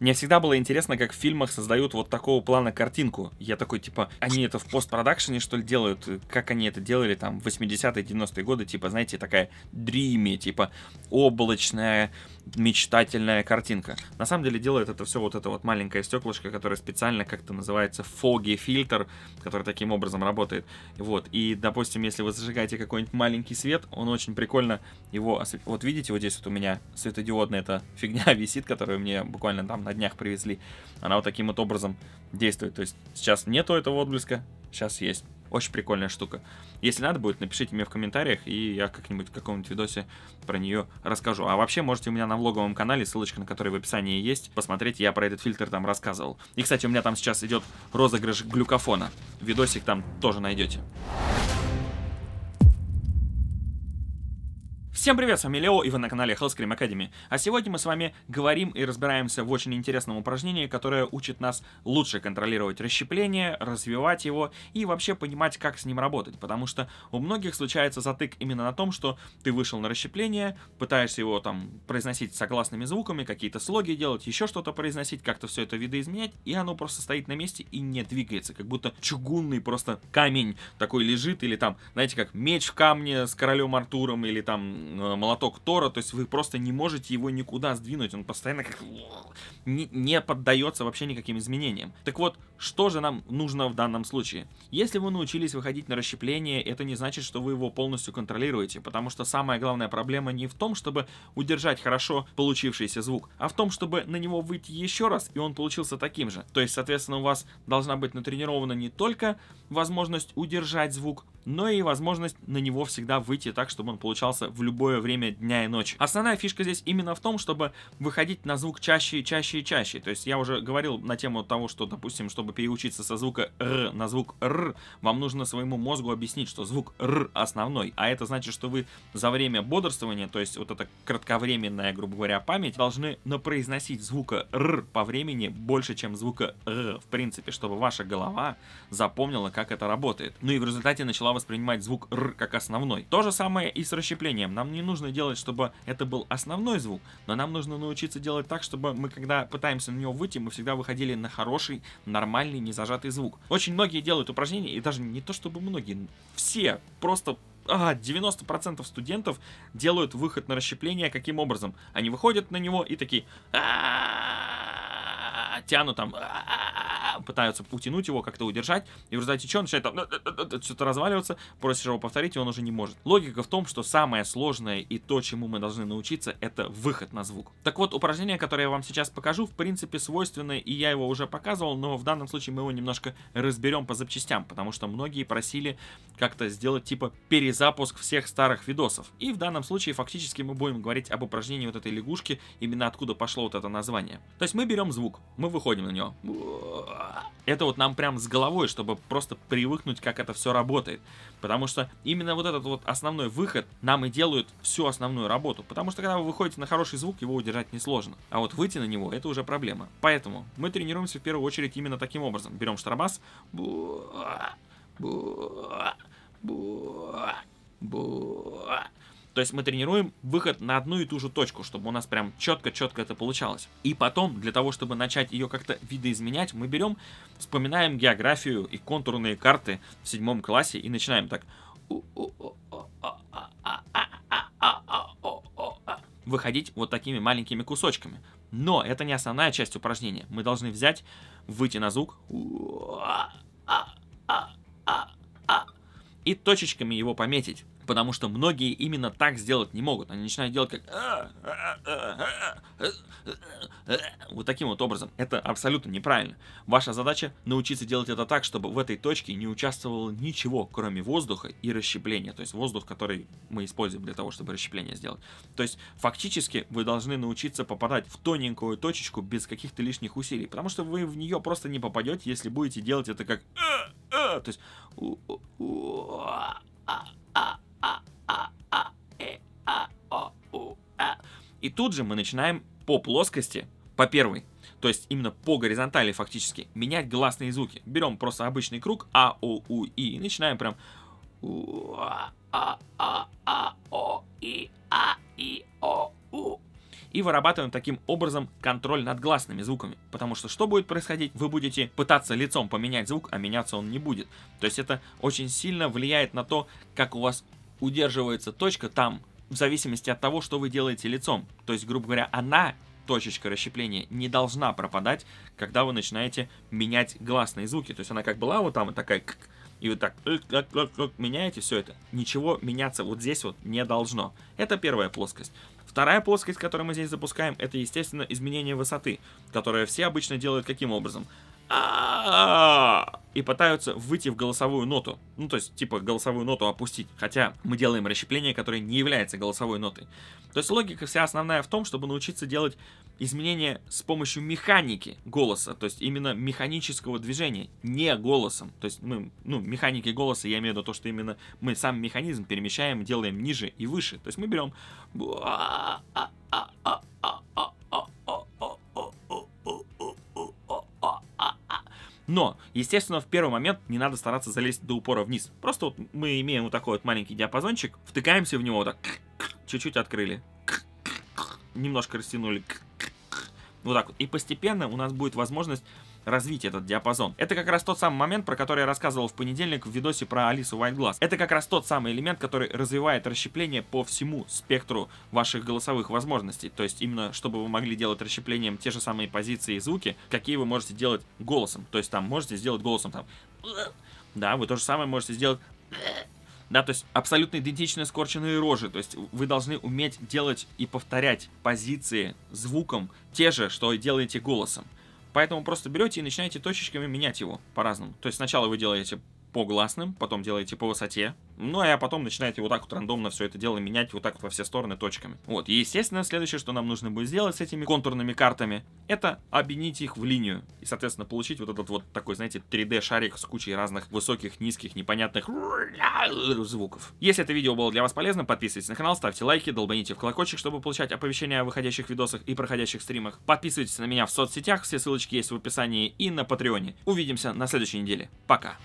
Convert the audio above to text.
Мне всегда было интересно, как в фильмах создают вот такого плана картинку. Я такой, типа, они это в постпродакшене, что ли, делают? Как они это делали там в 80-е, 90-е годы? Типа, знаете, такая дриме, типа, облачная, мечтательная картинка. На самом деле делает это все вот это вот маленькое стеклышко, которое специально как-то называется фоги фильтр, который таким образом работает. Вот. И, допустим, если вы зажигаете какой-нибудь маленький свет, он очень прикольно его осветит. Вот видите, вот здесь вот у меня светодиодная эта фигня висит, которую мне буквально там на днях привезли. Она вот таким вот образом действует. То есть сейчас нету этого отблеска, сейчас есть. Очень прикольная штука. Если надо будет, напишите мне в комментариях, и я как-нибудь в каком-нибудь видосе про нее расскажу. А вообще, можете у меня на влоговом канале, ссылочка на который в описании есть, посмотреть, я про этот фильтр там рассказывал. И, кстати, у меня там сейчас идет розыгрыш глюкофона. Видосик там тоже найдете. Всем привет, с вами Лео, и вы на канале Hellscream Academy. А сегодня мы с вами говорим и разбираемся в очень интересном упражнении, которое учит нас лучше контролировать расщепление, развивать его и вообще понимать, как с ним работать. Потому что у многих случается затык именно на том, что ты вышел на расщепление, пытаешься его там произносить согласными звуками, какие-то слоги делать, еще что-то произносить, как-то все это видоизменять, и оно просто стоит на месте и не двигается, как будто чугунный просто камень такой лежит, или там, знаете, как меч в камне с королем Артуром, или там молоток Тора, то есть вы просто не можете его никуда сдвинуть, он постоянно как не, не поддается вообще никаким изменениям. Так вот, что же нам нужно в данном случае? Если вы научились выходить на расщепление, это не значит, что вы его полностью контролируете, потому что самая главная проблема не в том, чтобы удержать хорошо получившийся звук, а в том, чтобы на него выйти еще раз, и он получился таким же. То есть, соответственно, у вас должна быть натренирована не только возможность удержать звук, но и возможность на него всегда выйти так, чтобы он получался в любое время дня и ночи. Основная фишка здесь именно в том, чтобы выходить на звук чаще и чаще и чаще. То есть я уже говорил на тему того, что, допустим, чтобы переучиться со звука «р» на звук «р», вам нужно своему мозгу объяснить, что звук «р» основной, а это значит, что вы за время бодрствования, то есть вот эта кратковременная, грубо говоря, память, должны напроизносить звука «р» по времени больше, чем звука «р», в принципе, чтобы ваша голова запомнила, как это работает. Ну и в результате начала воспринимать звук «р» как основной. То же самое и с расщеплением. Нам не нужно делать, чтобы это был основной звук, но нам нужно научиться делать так, чтобы мы, когда пытаемся на него выйти, мы всегда выходили на хороший, нормальный, не зажатый звук. Очень многие делают упражнения, и даже не то чтобы многие, все просто а, 90% студентов делают выход на расщепление каким образом? Они выходят на него и такие тянут там пытаются утянуть его, как-то удержать, и в результате чего он начинает там что-то разваливаться, просишь его повторить, и он уже не может. Логика в том, что самое сложное и то, чему мы должны научиться, это выход на звук. Так вот, упражнение, которое я вам сейчас покажу, в принципе свойственное и я его уже показывал, но в данном случае мы его немножко разберем по запчастям, потому что многие просили как-то сделать типа перезапуск всех старых видосов. И в данном случае фактически мы будем говорить об упражнении вот этой лягушки, именно откуда пошло вот это название. То есть мы берем звук, мы выходим на него это вот нам прям с головой, чтобы просто привыкнуть, как это все работает. Потому что именно вот этот вот основной выход нам и делают всю основную работу. Потому что когда вы выходите на хороший звук, его удержать несложно. А вот выйти на него, это уже проблема. Поэтому мы тренируемся в первую очередь именно таким образом. Берем штарбас. Бу -а, бу -а, бу -а, бу -а. То есть мы тренируем выход на одну и ту же точку, чтобы у нас прям четко-четко это получалось. И потом, для того, чтобы начать ее как-то видоизменять, мы берем, вспоминаем географию и контурные карты в седьмом классе и начинаем так выходить вот такими маленькими кусочками. Но это не основная часть упражнения. Мы должны взять, выйти на звук и точечками его пометить. Потому что многие именно так сделать не могут. Они начинают делать как... Вот таким вот образом. Это абсолютно неправильно. Ваша задача научиться делать это так, чтобы в этой точке не участвовало ничего, кроме воздуха и расщепления. То есть воздух, который мы используем для того, чтобы расщепление сделать. То есть фактически вы должны научиться попадать в тоненькую точечку без каких-то лишних усилий. Потому что вы в нее просто не попадете, если будете делать это как э, то есть И тут же мы начинаем по плоскости, по первой, то есть именно по горизонтали фактически, менять гласные звуки. Берем просто обычный круг А, О, У, И и начинаем прям у, а, а, а, а о, и, а, и, о, и вырабатываем таким образом контроль над гласными звуками. Потому что что будет происходить? Вы будете пытаться лицом поменять звук, а меняться он не будет. То есть это очень сильно влияет на то, как у вас удерживается точка там, в зависимости от того, что вы делаете лицом. То есть, грубо говоря, она точечка расщепления не должна пропадать, когда вы начинаете менять гласные звуки. То есть она как была вот там и такая и вот так меняете все это, ничего меняться вот здесь вот не должно. Это первая плоскость. Вторая плоскость, которую мы здесь запускаем, это, естественно, изменение высоты, которое все обычно делают каким образом? и пытаются выйти в голосовую ноту. Ну, то есть, типа, голосовую ноту опустить. Хотя мы делаем расщепление, которое не является голосовой нотой. То есть, логика вся основная в том, чтобы научиться делать изменения с помощью механики голоса, то есть именно механического движения, не голосом. То есть мы, ну, механики голоса, я имею в виду то, что именно мы сам механизм перемещаем, делаем ниже и выше. То есть мы берем... Но, естественно, в первый момент не надо стараться залезть до упора вниз. Просто вот мы имеем вот такой вот маленький диапазончик, втыкаемся в него вот так, чуть-чуть открыли, немножко растянули, вот так вот. И постепенно у нас будет возможность развить этот диапазон. Это как раз тот самый момент, про который я рассказывал в понедельник в видосе про Алису White Это как раз тот самый элемент, который развивает расщепление по всему спектру ваших голосовых возможностей. То есть именно, чтобы вы могли делать расщеплением те же самые позиции и звуки, какие вы можете делать голосом. То есть там можете сделать голосом там... Да, вы то же самое можете сделать да, то есть абсолютно идентичные скорченные рожи. То есть вы должны уметь делать и повторять позиции звуком те же, что и делаете голосом. Поэтому просто берете и начинаете точечками менять его по-разному. То есть сначала вы делаете по гласным, потом делаете по высоте, ну, а потом начинаете вот так вот рандомно все это дело менять вот так вот во все стороны точками. Вот, и естественно, следующее, что нам нужно будет сделать с этими контурными картами, это объединить их в линию. И, соответственно, получить вот этот вот такой, знаете, 3D-шарик с кучей разных высоких, низких, непонятных звуков. Если это видео было для вас полезным, подписывайтесь на канал, ставьте лайки, долбаните в колокольчик, чтобы получать оповещения о выходящих видосах и проходящих стримах. Подписывайтесь на меня в соцсетях, все ссылочки есть в описании и на Патреоне. Увидимся на следующей неделе. Пока!